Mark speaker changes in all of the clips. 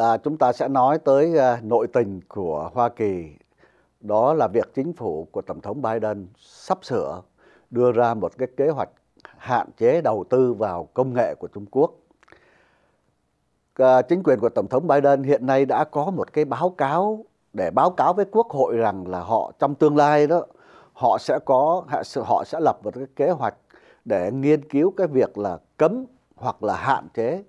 Speaker 1: à, chúng ta sẽ nói tới à, nội tình của Hoa Kỳ. Đó là việc chính phủ của Tổng thống Biden sắp sửa đưa ra một cái kế hoạch hạn chế đầu tư vào công nghệ của Trung Quốc. À, chính quyền của Tổng thống Biden hiện nay đã có một cái báo cáo để báo cáo với Quốc hội rằng là họ trong tương lai đó họ sẽ có họ sẽ lập một cái kế hoạch để nghiên cứu cái việc là cấm hoặc là hạn chế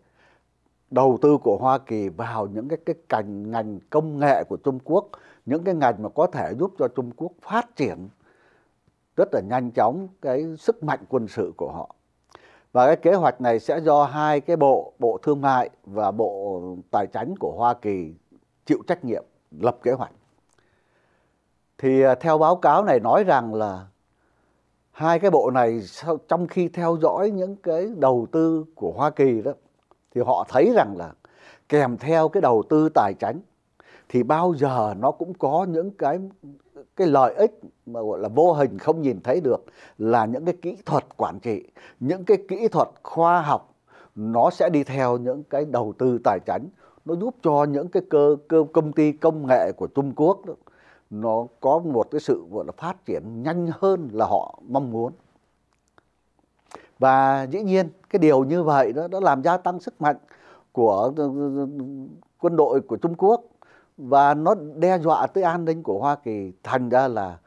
Speaker 1: đầu tư của Hoa Kỳ vào những cái cái cành ngành công nghệ của Trung Quốc, những cái ngành mà có thể giúp cho Trung Quốc phát triển rất là nhanh chóng cái sức mạnh quân sự của họ. Và cái kế hoạch này sẽ do hai cái bộ, Bộ Thương mại và Bộ Tài chính của Hoa Kỳ chịu trách nhiệm lập kế hoạch. Thì à, theo báo cáo này nói rằng là hai cái bộ này trong khi theo dõi những cái đầu tư của Hoa Kỳ đó thì họ thấy rằng là kèm theo cái đầu tư tài chính thì bao giờ nó cũng có những cái cái lợi ích mà gọi là vô hình không nhìn thấy được là những cái kỹ thuật quản trị, những cái kỹ thuật khoa học nó sẽ đi theo những cái đầu tư tài chính nó giúp cho những cái cơ, cơ công ty công nghệ của Trung Quốc đó, nó có một cái sự gọi là phát triển nhanh hơn là họ mong muốn và dĩ nhiên cái điều như vậy đó đã làm gia tăng sức mạnh của ừ, ừ, ừ, quân đội của Trung Quốc và nó đe dọa tới an ninh của Hoa Kỳ thành ra là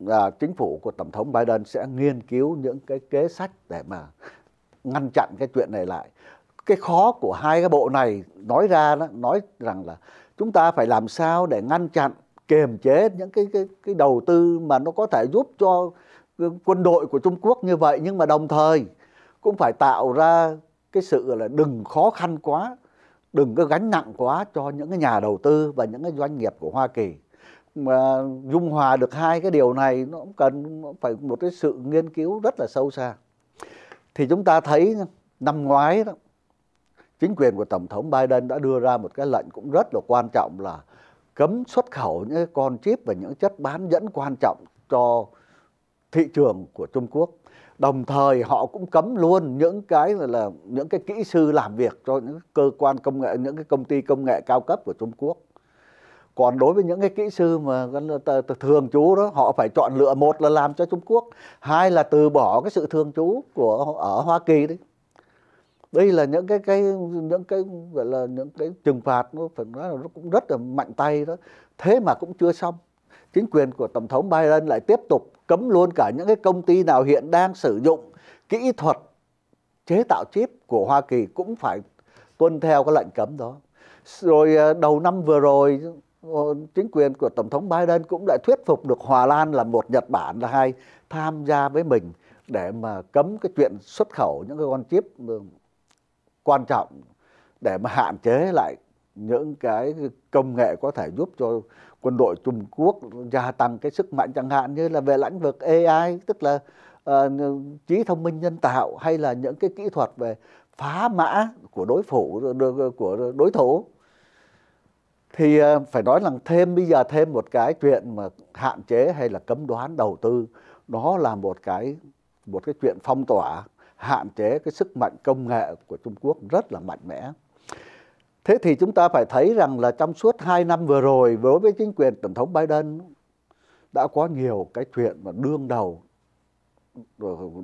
Speaker 1: là chính phủ của tổng thống Biden sẽ nghiên cứu những cái kế sách để mà ngăn chặn cái chuyện này lại cái khó của hai cái bộ này nói ra đó, nói rằng là chúng ta phải làm sao để ngăn chặn kiềm chế những cái cái cái đầu tư mà nó có thể giúp cho quân đội của Trung Quốc như vậy nhưng mà đồng thời cũng phải tạo ra cái sự là đừng khó khăn quá, đừng có gánh nặng quá cho những cái nhà đầu tư và những cái doanh nghiệp của Hoa Kỳ. Mà dung hòa được hai cái điều này nó cũng cần nó phải một cái sự nghiên cứu rất là sâu xa. Thì chúng ta thấy năm ngoái đó, chính quyền của Tổng thống Biden đã đưa ra một cái lệnh cũng rất là quan trọng là cấm xuất khẩu những con chip và những chất bán dẫn quan trọng cho thị trường của Trung Quốc. Đồng thời họ cũng cấm luôn những cái là những cái kỹ sư làm việc cho những cơ quan công nghệ, những cái công ty công nghệ cao cấp của Trung Quốc. Còn đối với những cái kỹ sư mà thường trú đó, họ phải chọn lựa một là làm cho Trung Quốc, hai là từ bỏ cái sự thường trú của ở Hoa Kỳ đấy. Đây là những cái cái những cái gọi là những cái trừng phạt nó phải nói là nó cũng rất là mạnh tay đó. Thế mà cũng chưa xong chính quyền của Tổng thống Biden lại tiếp tục cấm luôn cả những cái công ty nào hiện đang sử dụng kỹ thuật chế tạo chip của Hoa Kỳ cũng phải tuân theo cái lệnh cấm đó. Rồi ờ, đầu năm vừa rồi ờ, chính quyền của Tổng thống Biden cũng đã thuyết phục được Hòa Lan là một Nhật Bản là hai tham gia với mình để mà cấm cái chuyện xuất khẩu những cái con chip ừ, quan trọng để mà hạn chế lại những cái công nghệ có thể giúp cho quân đội Trung Quốc gia tăng cái sức mạnh chẳng hạn như là về lĩnh vực AI tức là uh, trí thông minh nhân tạo hay là những cái kỹ thuật về phá mã của đối phủ của đối thủ thì uh, phải nói rằng thêm bây giờ thêm một cái chuyện mà hạn chế hay là cấm đoán đầu tư đó là một cái một cái chuyện phong tỏa hạn chế cái sức mạnh công nghệ của Trung Quốc rất là mạnh mẽ. Thế thì chúng ta phải thấy rằng là trong suốt 2 năm vừa rồi đối với chính quyền Tổng thống Biden đã có nhiều cái chuyện mà đương đầu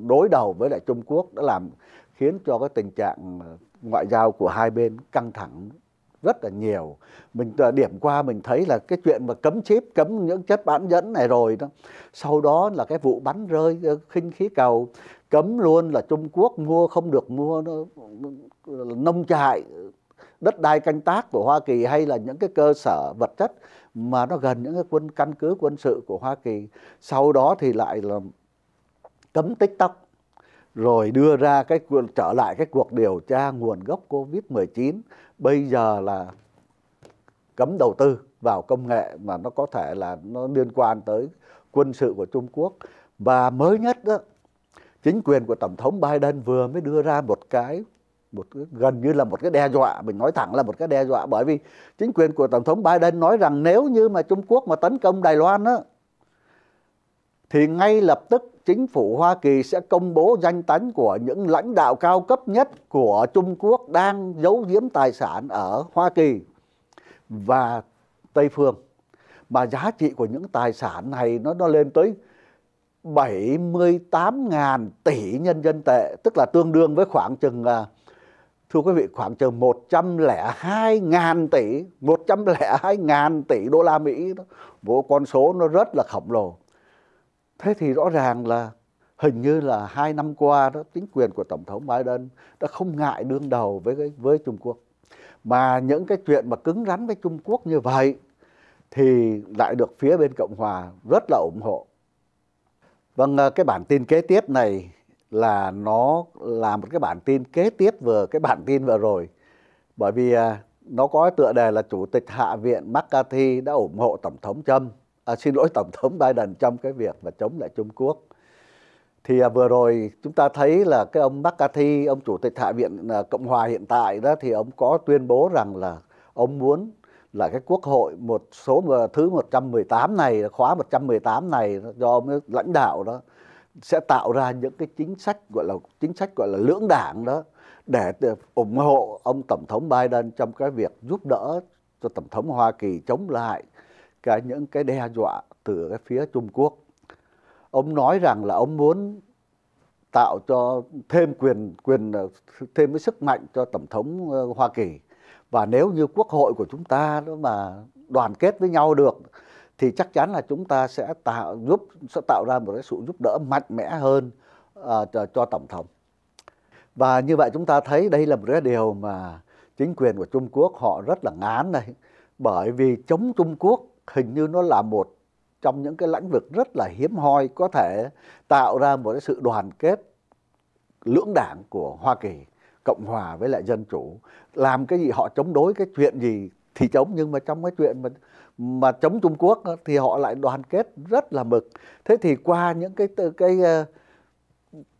Speaker 1: đối đầu với lại Trung Quốc đã làm khiến cho cái tình trạng ngoại giao của hai bên căng thẳng rất là nhiều mình à, điểm qua mình thấy là cái chuyện mà cấm chip cấm những chất bán dẫn này rồi đó sau đó là cái vụ bắn rơi ờ, khinh khí cầu cấm luôn là trung quốc mua không được mua nó, nông trại đất đai canh tác của Hoa Kỳ hay là những cái cơ sở vật chất mà nó gần những cái quân căn cứ quân sự của Hoa Kỳ sau đó thì lại là cấm TikTok rồi đưa ra cái trở lại cái cuộc điều tra nguồn gốc Covid-19 bây giờ là cấm đầu tư vào công nghệ mà nó có thể là nó liên quan tới quân sự của Trung Quốc và mới nhất đó chính quyền của tổng thống Biden vừa mới đưa ra một cái một gần như là một cái đe dọa mình nói thẳng là một cái đe dọa bởi vì chính quyền của tổng thống Biden nói rằng nếu như mà Trung Quốc mà tấn công Đài Loan á thì ngay lập tức chính phủ Hoa Kỳ sẽ công bố danh tánh của những lãnh đạo cao cấp nhất của Trung Quốc đang giấu giếm tài sản ở Hoa Kỳ và Tây phương. Mà giá trị của những tài sản này nó nó lên tới 78.000 tỷ nhân dân tệ, tức là tương đương với khoảng chừng uh, Thưa quý vị, khoảng chừng 102.000 tỷ, 102.000 tỷ đô la Mỹ đó, một con số nó rất là khổng lồ. Thế thì rõ ràng là hình như là hai năm qua đó chính quyền của tổng thống Biden đã không ngại đương đầu với với Trung Quốc mà những cái chuyện mà cứng rắn với Trung Quốc như vậy thì lại được phía bên Cộng hòa rất là ủng hộ. Vâng, ờ, cái bản tin kế tiếp này là nó là một cái bản tin kế tiếp vừa cái bản tin vừa rồi bởi vì à, nó có tựa đề là chủ tịch hạ viện McCarthy đã ủng hộ tổng thống Trump à, xin lỗi tổng thống Biden trong cái việc và chống lại Trung Quốc thì à, vừa rồi chúng ta thấy là cái ông McCarthy ông chủ tịch hạ viện à, cộng hòa hiện tại đó thì ông có tuyên bố rằng là ông muốn là cái quốc hội một số à, thứ 118 này khóa 118 này do ông lãnh đạo đó sẽ tạo ra những cái chính sách gọi là chính sách gọi là lưỡng đảng đó để ủng hộ ông tổng thống Biden trong cái việc giúp đỡ cho tổng thống Hoa Kỳ chống lại cái những cái đe dọa từ cái phía Trung Quốc. Ông nói rằng là ông muốn tạo cho thêm quyền quyền thêm cái sức mạnh cho tổng thống ờ, Hoa Kỳ và nếu như quốc hội của chúng ta đó mà đoàn kết với nhau được thì chắc chắn là chúng ta sẽ tạo giúp sẽ tạo ra một cái sự giúp đỡ mạnh mẽ hơn uh, cho, cho tổng thống và như vậy chúng ta thấy đây là một cái điều mà chính quyền của Trung Quốc họ rất là ngán này bởi vì chống Trung Quốc hình như nó là một trong những cái lĩnh vực rất là hiếm hoi có thể tạo ra một cái sự đoàn kết lưỡng đảng của Hoa Kỳ cộng hòa với lại dân chủ làm cái gì họ chống đối cái chuyện gì thì chống nhưng mà trong cái chuyện mà mà chống Trung Quốc thì họ lại đoàn kết rất là mực. Thế thì qua những cái cái ờ,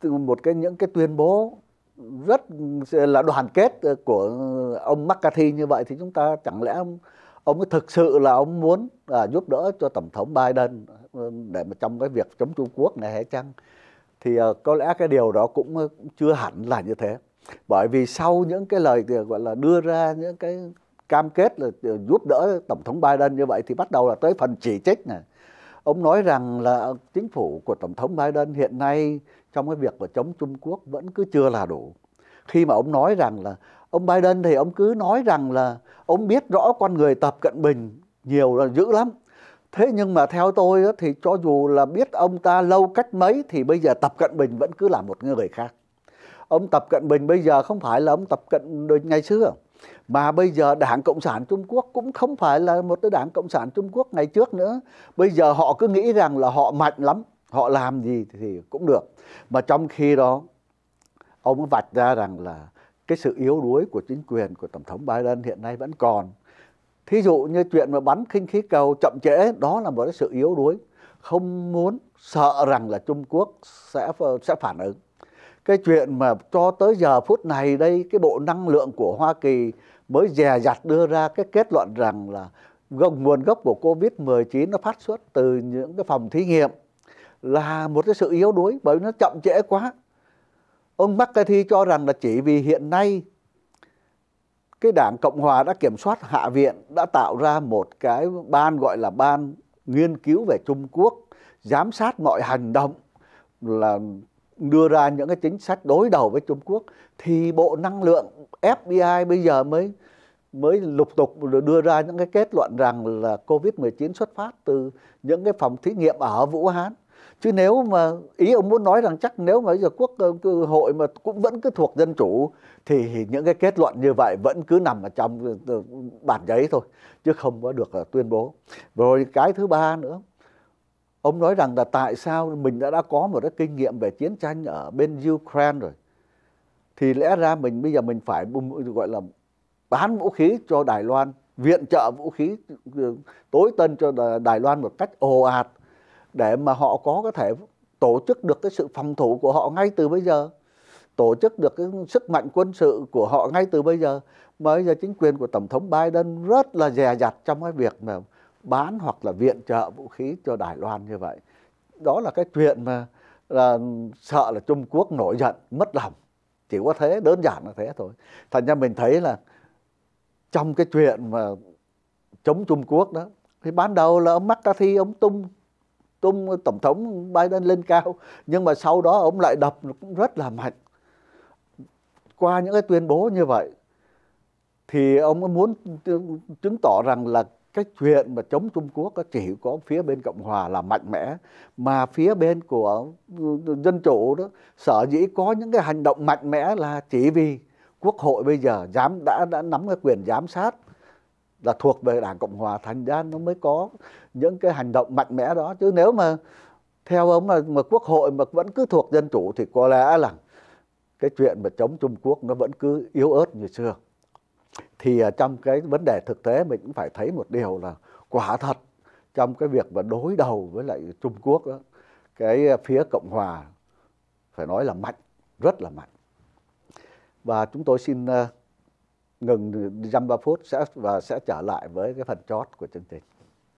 Speaker 1: từ một cái những cái tuyên bố rất là đoàn kết ờ, của ông McCarthy như vậy thì chúng ta chẳng lẽ ông ông thực sự là ông muốn à, giúp đỡ cho tổng thống Biden ờ, để mà trong cái việc chống Trung Quốc này hay chăng? Thì à, có lẽ cái điều đó cũng chưa hẳn là như thế. Bởi vì sau những cái lời gọi là đưa ra những cái cam kết là ờ, giúp đỡ tổng thống Biden như vậy thì bắt đầu là tới phần chỉ trích này ông nói rằng là chính phủ của tổng thống Biden hiện nay trong cái việc mà chống Trung Quốc vẫn cứ chưa là đủ khi mà ông nói rằng là ông Biden thì ông cứ nói rằng là ông biết rõ con người Tập Cận Bình nhiều là dữ lắm thế nhưng mà theo tôi thì cho dù là biết ông ta lâu cách mấy thì bây giờ Tập Cận Bình vẫn cứ là một người khác ông Tập Cận Bình bây giờ không phải là ông Tập Cận Bình ngày xưa mà bây giờ đảng cộng sản trung quốc cũng không phải là một cái đảng cộng sản trung quốc ngày trước nữa bây giờ họ cứ nghĩ rằng là họ mạnh lắm họ làm gì thì cũng được mà trong khi đó ông vạch ra rằng là cái sự yếu đuối của chính quyền của tổng thống biden hiện nay vẫn còn thí dụ như chuyện mà bắn khinh khí cầu chậm trễ đó là một cái sự yếu đuối không muốn sợ rằng là trung quốc sẽ sẽ phản ứng cái chuyện mà cho tới giờ phút này đây cái bộ năng lượng của Hoa Kỳ mới dè dặt đưa ra cái kết luận rằng là nguồn gốc của Covid-19 nó phát xuất từ những cái phòng thí nghiệm là một cái sự yếu đuối bởi vì nó chậm trễ quá. Ông McCarthy cho rằng là chỉ vì hiện nay cái đảng Cộng Hòa đã kiểm soát Hạ viện đã tạo ra một cái ban gọi là ban nghiên cứu về Trung Quốc giám sát mọi hành động là đưa ra những cái chính sách đối đầu với Trung Quốc thì Bộ Năng lượng FBI bây giờ mới mới lục tục đưa ra những cái kết luận rằng là Covid-19 xuất phát từ những cái phòng thí nghiệm ở Vũ Hán. Chứ nếu mà ý ông muốn nói rằng chắc nếu mà giờ quốc ờ, hội mà cũng vẫn cứ thuộc dân chủ thì những cái kết luận như vậy vẫn cứ nằm ở trong ờ, bản giấy thôi chứ không có được ờ, tuyên bố. Rồi cái thứ ba nữa ông nói rằng là tại sao mình đã đã có một cái kinh nghiệm về chiến tranh ở bên Ukraine rồi thì lẽ ra mình bây giờ mình phải gọi là bán vũ khí cho Đài Loan viện trợ vũ khí ừ, tối tân cho Đài Loan một cách ồ ạt để mà họ có có thể tổ chức được cái sự phòng thủ của họ ngay từ bây giờ tổ chức được cái sức mạnh quân sự của họ ngay từ bây giờ mà bây giờ chính quyền của tổng thống Biden rất là dè dặt trong cái việc mà bán hoặc là viện trợ vũ khí cho Đài Loan như vậy. Đó là cái chuyện mà là sợ là Trung Quốc nổi giận, mất lòng. Chỉ có thế, đơn giản là thế thôi. Thành ra mình thấy là trong cái chuyện mà chống Trung Quốc đó, thì ban đầu là ông McCarthy, ông tung tung tổng thống Biden lên cao nhưng mà sau đó ông lại đập cũng rất là mạnh qua những cái tuyên bố như vậy thì ông muốn chứng tỏ rằng là cái chuyện mà chống Trung Quốc có chỉ có phía bên Cộng hòa là mạnh mẽ mà phía bên của ừ, ừ, dân chủ đó sở dĩ có những cái hành động mạnh mẽ là chỉ vì quốc hội bây giờ dám đã đã nắm cái quyền giám sát là thuộc về Đảng Cộng hòa thành ra nó mới có những cái hành động mạnh mẽ đó chứ nếu mà theo ông mà mà quốc hội mà vẫn cứ thuộc dân chủ thì có lẽ là cái chuyện mà chống Trung Quốc nó vẫn cứ yếu ớt như xưa thì à, trong cái vấn đề thực tế mình cũng phải thấy một điều là quả thật trong cái việc mà đối đầu với lại Trung Quốc đó, cái phía Cộng hòa phải nói là mạnh, rất là mạnh. Và chúng tôi xin à, ngừng dăm ba phút sẽ và sẽ trở lại với cái phần chót của chương trình.